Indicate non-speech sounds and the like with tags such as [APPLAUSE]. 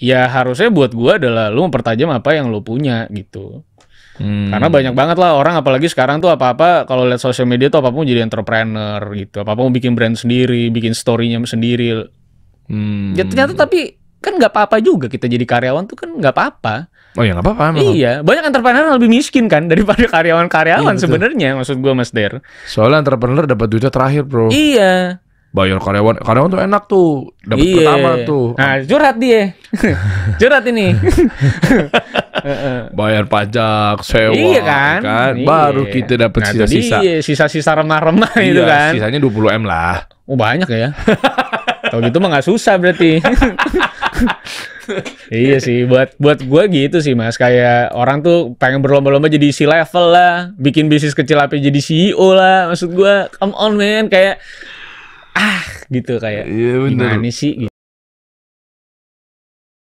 ya harusnya buat gue adalah lu mempertajam apa yang lu punya gitu. Hmm. Karena banyak banget lah orang apalagi sekarang tuh apa-apa kalau lihat sosial media tuh apapun jadi entrepreneur gitu. Apa mau bikin brand sendiri, bikin story-nya sendiri. Hmm. Ya ternyata tapi kan nggak apa-apa juga kita jadi karyawan tuh kan nggak apa-apa. Oh ya nggak apa-apa. Iya, banyak entrepreneur yang lebih miskin kan [LAUGHS] daripada karyawan-karyawan iya, sebenarnya maksud gue Mas Der. Soalnya entrepreneur dapat duitnya terakhir bro. Iya, bayar karyawan karyawan tuh enak tuh dapat iya. pertama tuh nah curhat dia [LAUGHS] curhat ini [LAUGHS] bayar pajak sewa iya kan, kan? Iya. baru kita dapat nah, sisa-sisa sisa-sisa remah-remah iya, itu kan sisanya 20 m lah oh banyak ya [LAUGHS] kalau gitu mah nggak susah berarti iya sih buat buat gue gitu sih mas kayak orang tuh pengen berlomba-lomba jadi si level lah bikin bisnis kecil apa jadi CEO lah maksud gue come on man kayak ah gitu kayak ya, bener. gimana sih gitu.